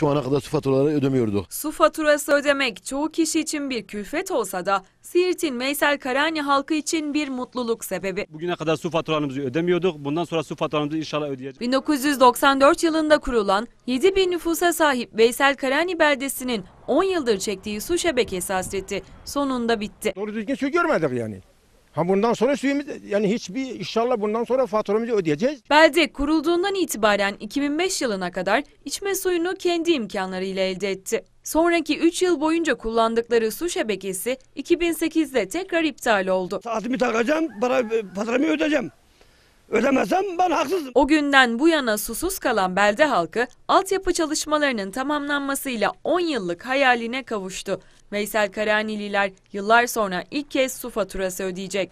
şu ana kadar su faturaları ödemiyorduk. Su faturası ödemek çoğu kişi için bir külfet olsa da Siirt'in Meysel Karani halkı için bir mutluluk sebebi. Bugüne kadar su faturalarımızı ödemiyorduk. Bundan sonra su faturalarımızı inşallah ödeyeceğiz. 1994 yılında kurulan 7 bin nüfusa sahip Veysel Karani beldesinin 10 yıldır çektiği su şebekesi hasreti sonunda bitti. Doğru düzgün su görmedik yani. Ha bundan sonra suyumuz yani hiçbir inşallah bundan sonra faturamızı ödeyeceğiz. Belde kurulduğundan itibaren 2005 yılına kadar içme suyunu kendi imkanlarıyla elde etti. Sonraki 3 yıl boyunca kullandıkları su şebekesi 2008'de tekrar iptal oldu. Saatimi takacağım, para, faturamı ödeyeceğim. Ödemezsem ben haksızım. O günden bu yana susuz kalan belde halkı altyapı çalışmalarının tamamlanmasıyla 10 yıllık hayaline kavuştu. Veysel Karahanililer yıllar sonra ilk kez su faturası ödeyecek.